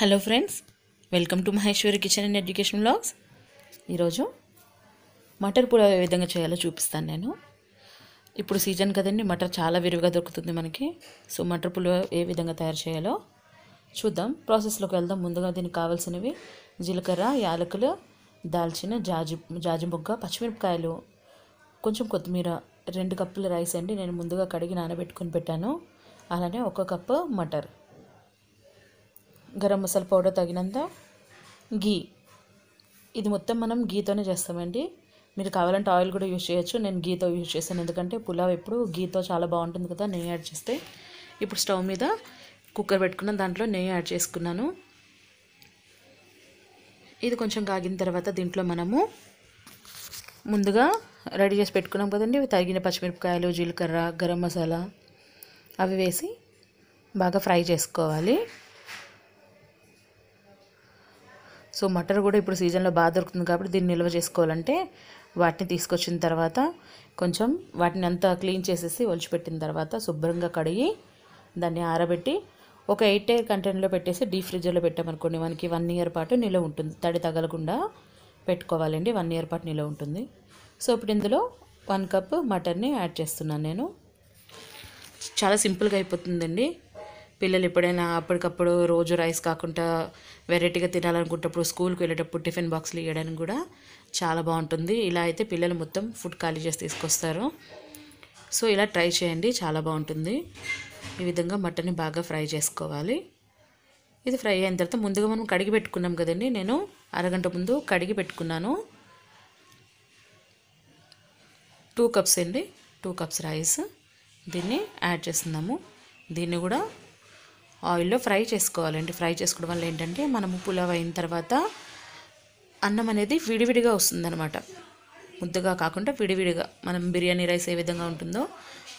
hello friends welcome to Maheshwari kitchen and education blogs ఈరోజు మటర్ పులావ్ ఏ విధంగా చేయాలో చూపిస్తాను నేను ఇప్పుడు సీజన్ కదండి మటర్ చాలా విరివిగా దొరుకుతుంది మనకి సో మటర్ పులావ్ ఏ విధంగా తయారు చేయాలో చూద్దాం ప్రాసెస్లోకి వెళ్దాం ముందుగా దీనికి కావాల్సినవి జీలకర్ర యాలకులు దాల్చిన జాజి జాజి ముగ్గ పచ్చిమిరపకాయలు కొంచెం కొత్తిమీర రెండు కప్పులు రైస్ అండి నేను ముందుగా కడిగి నానబెట్టుకుని పెట్టాను అలానే ఒక కప్పు మటర్ గరం మసాలా పౌడర్ తగినంత గీ ఇది మొత్తం మనం గీతోనే చేస్తామండి మీరు కావాలంటే ఆయిల్ కూడా యూజ్ చేయొచ్చు నేను గీతో యూజ్ చేశాను ఎందుకంటే పులావ్ ఎప్పుడు గీతో చాలా బాగుంటుంది కదా నెయ్యి యాడ్ చేస్తే ఇప్పుడు స్టవ్ మీద కుక్కర్ పెట్టుకున్న దాంట్లో నెయ్యి యాడ్ చేసుకున్నాను ఇది కొంచెం కాగిన తర్వాత దీంట్లో మనము ముందుగా రెడీ చేసి పెట్టుకున్నాం కదండి తగిన పచ్చిమిరపకాయలు జీలకర్ర గరం మసాలా అవి వేసి బాగా ఫ్రై చేసుకోవాలి సో మటర్ కూడా ఇప్పుడు సీజన్లో బాగా దొరుకుతుంది కాబట్టి దీన్ని నిల్వ చేసుకోవాలంటే వాటిని తీసుకొచ్చిన తర్వాత కొంచెం వాటిని అంతా క్లీన్ చేసేసి ఒలిచిపెట్టిన తర్వాత శుభ్రంగా కడిగి దాన్ని ఆరబెట్టి ఒక ఎయిట్ ఇయర్ కంటైనర్లో పెట్టేసి డీప్ ఫ్రిడ్జ్లో పెట్టామనుకోండి మనకి వన్ ఇయర్ పాటు నిల్వ ఉంటుంది తడి తగలకుండా పెట్టుకోవాలండి వన్ ఇయర్ పాటు నిల్వ ఉంటుంది సో ఇప్పుడు ఇందులో వన్ కప్ మటన్ని యాడ్ చేస్తున్నాను నేను చాలా సింపుల్గా అయిపోతుందండి పిల్లలు ఎప్పుడైనా అప్పటికప్పుడు రోజు రైస్ కాకుండా వెరైటీగా తినాలనుకుంటప్పుడు స్కూల్కి వెళ్ళేటప్పుడు టిఫిన్ బాక్స్లు ఇవ్వడానికి కూడా చాలా బాగుంటుంది ఇలా అయితే పిల్లలు మొత్తం ఫుడ్ ఖాళీ చేసి తీసుకొస్తారు సో ఇలా ట్రై చేయండి చాలా బాగుంటుంది ఈ విధంగా మటన్ని బాగా ఫ్రై చేసుకోవాలి ఇది ఫ్రై అయిన తర్వాత ముందుగా మనం కడిగి పెట్టుకున్నాం కదండి నేను అరగంట ముందు కడిగి పెట్టుకున్నాను టూ కప్స్ అండి టూ కప్స్ రైస్ దీన్ని యాడ్ చేస్తున్నాము దీన్ని కూడా ఆయిల్లో ఫ్రై చేసుకోవాలండి ఫ్రై చేసుకోవడం వల్ల ఏంటంటే మనము పులావ్ అయిన తర్వాత అన్నం అనేది విడివిడిగా వస్తుందన్నమాట ముద్దగా కాకుండా విడివిడిగా మనం బిర్యానీ రైస్ ఏ విధంగా ఉంటుందో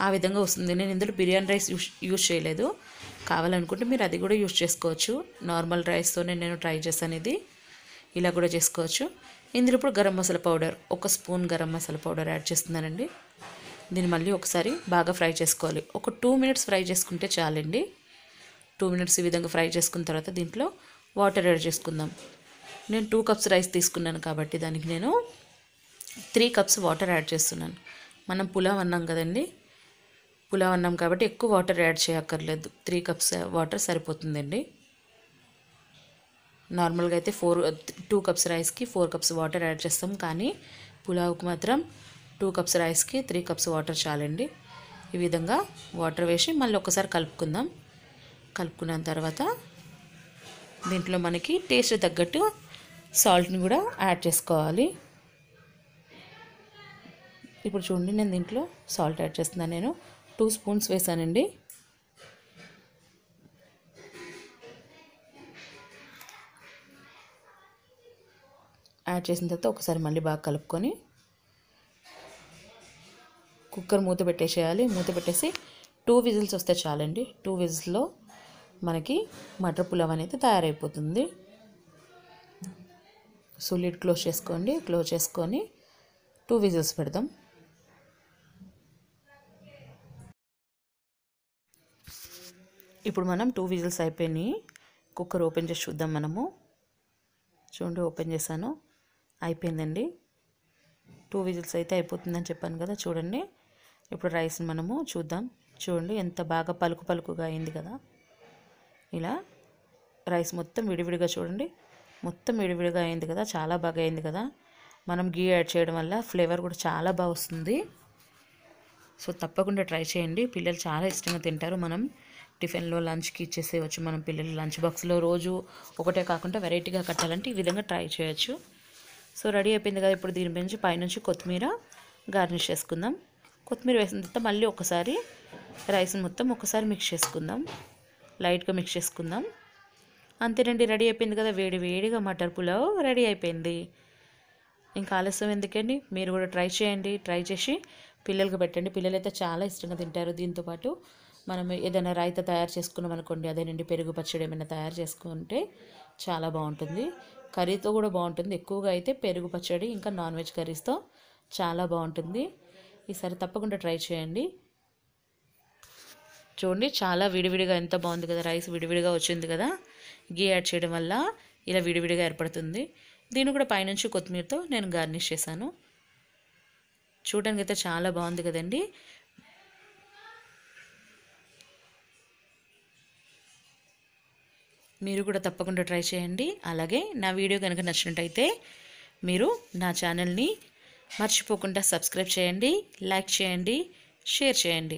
ఆ విధంగా వస్తుంది నేను ఇందులో బిర్యానీ రైస్ యూస్ యూజ్ చేయలేదు కావాలనుకుంటే మీరు అది కూడా యూజ్ చేసుకోవచ్చు నార్మల్ రైస్తోనే నేను ట్రై చేస్తాను ఇది ఇలా కూడా చేసుకోవచ్చు ఇందులో ఇప్పుడు గరం మసాలా పౌడర్ ఒక spoon garam masala powder add చేస్తున్నానండి దీన్ని మళ్ళీ ఒకసారి బాగా ఫ్రై చేసుకోవాలి ఒక టూ మినిట్స్ ఫ్రై చేసుకుంటే చాలండి టూ మినిట్స్ ఈ విధంగా ఫ్రై చేసుకున్న తర్వాత దీంట్లో వాటర్ యాడ్ చేసుకుందాం నేను టూ కప్స్ రైస్ తీసుకున్నాను కాబట్టి దానికి నేను త్రీ కప్స్ వాటర్ యాడ్ చేస్తున్నాను మనం పులావ్ అన్నాం కదండి పులావ్ అన్నాం కాబట్టి ఎక్కువ వాటర్ యాడ్ చేయక్కర్లేదు త్రీ కప్స్ వాటర్ సరిపోతుందండి నార్మల్గా అయితే ఫోర్ టూ కప్స్ రైస్కి ఫోర్ కప్స్ వాటర్ యాడ్ చేస్తాం కానీ పులావ్కి మాత్రం టూ కప్స్ రైస్కి త్రీ కప్స్ వాటర్ చాలండి ఈ విధంగా వాటర్ వేసి మళ్ళీ ఒకసారి కలుపుకుందాం కలుపుకున్న తర్వాత దీంట్లో మనకి టేస్ట్ తగ్గట్టు సాల్ట్ని కూడా యాడ్ చేసుకోవాలి ఇప్పుడు చూడండి నేను దీంట్లో సాల్ట్ యాడ్ చేస్తున్నాను నేను టూ స్పూన్స్ వేసానండి యాడ్ చేసిన తర్వాత ఒకసారి మళ్ళీ బాగా కలుపుకొని కుక్కర్ మూత పెట్టేసేయాలి మూత పెట్టేసి టూ విజిల్స్ వస్తే చాలండి టూ విజిల్స్లో మనకి మటర్ పులావ్ అనేది తయారైపోతుంది సో లిడ్ క్లోజ్ చేసుకోండి క్లోజ్ చేసుకొని టూ విజిల్స్ పెడదాం ఇప్పుడు మనం టూ విజిల్స్ అయిపోయినాయి కుక్కర్ ఓపెన్ చేసి చూద్దాం మనము చూడండి ఓపెన్ చేశాను అయిపోయిందండి టూ విజిల్స్ అయితే అయిపోతుందని చెప్పాను కదా చూడండి ఇప్పుడు రైస్ని మనము చూద్దాం చూడండి ఎంత బాగా పలుకు పలుకుగా అయింది కదా ఇలా రైస్ మొత్తం విడివిడిగా చూడండి మొత్తం విడివిడిగా అయింది కదా చాలా బాగా అయింది కదా మనం గీ యాడ్ చేయడం వల్ల ఫ్లేవర్ కూడా చాలా బాగా వస్తుంది సో తప్పకుండా ట్రై చేయండి పిల్లలు చాలా ఇష్టంగా తింటారు మనం టిఫిన్లో లంచ్కి ఇచ్చేసేయచ్చు మనం పిల్లలు లంచ్ బాక్స్లో రోజు ఒకటే కాకుండా వెరైటీగా కట్టాలంటే ఈ విధంగా ట్రై చేయొచ్చు సో రెడీ అయిపోయింది కదా ఇప్పుడు దీని నుంచి పైనుంచి కొత్తిమీర గార్నిష్ చేసుకుందాం కొత్తిమీర వేసిన తర్వాత మళ్ళీ ఒకసారి రైస్ మొత్తం ఒకసారి మిక్స్ చేసుకుందాం లైట్గా మిక్స్ చేసుకుందాం అంతేనండి రెడీ అయిపోయింది కదా వేడి వేడిగా మటర్ పులావ్ రెడీ అయిపోయింది ఇంకా ఆలస్యం ఎందుకండి మీరు కూడా ట్రై చేయండి ట్రై చేసి పిల్లలకు పెట్టండి పిల్లలైతే చాలా ఇష్టంగా తింటారు దీంతోపాటు మనం ఏదైనా రైత తయారు చేసుకున్నాం అనుకోండి అదేనండి పెరుగు పచ్చడి ఏమైనా తయారు చేసుకుంటే చాలా బాగుంటుంది కర్రీతో కూడా బాగుంటుంది ఎక్కువగా అయితే పెరుగు పచ్చడి ఇంకా నాన్ వెజ్ కర్రీస్తో చాలా బాగుంటుంది ఈసారి తప్పకుండా ట్రై చేయండి చూడండి చాలా విడివిడిగా ఎంత బాగుంది కదా రైస్ విడివిడిగా వచ్చింది కదా గీ యాడ్ చేయడం వల్ల ఇలా విడివిడిగా ఏర్పడుతుంది దీన్ని కూడా పైనుంచి కొత్తిమీరతో నేను గార్నిష్ చేశాను చూడడానికి అయితే చాలా బాగుంది కదండి మీరు కూడా తప్పకుండా ట్రై చేయండి అలాగే నా వీడియో కనుక నచ్చినట్టయితే మీరు నా ఛానల్ని మర్చిపోకుండా సబ్స్క్రైబ్ చేయండి లైక్ చేయండి షేర్ చేయండి